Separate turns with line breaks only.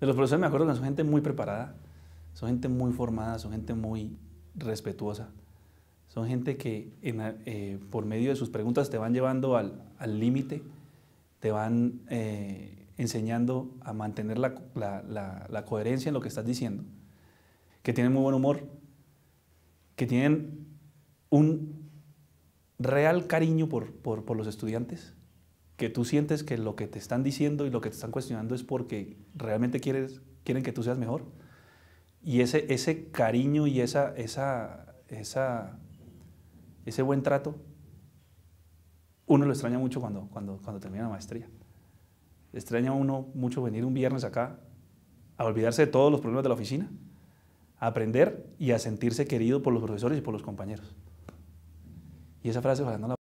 de los profesores me acuerdo que son gente muy preparada, son gente muy formada, son gente muy respetuosa, son gente que eh, por medio de sus preguntas te van llevando al límite, te van eh, enseñando a mantener la, coherencia en lo que estás diciendo, que tienen muy buen humor, que tienen un real cariño por, por, los estudiantes, que tú sientes que lo que te están diciendo y lo que te están cuestionando es porque realmente quieres, quieren que tú seas mejor. Y ese, ese cariño y esa, esa, esa, ese buen trato, uno lo extraña mucho cuando, cuando, cuando termina la maestría. Extraña uno mucho venir un viernes acá a olvidarse de todos los problemas de la oficina, a aprender y a sentirse querido por los profesores y por los compañeros. Y esa frase, ojalá no la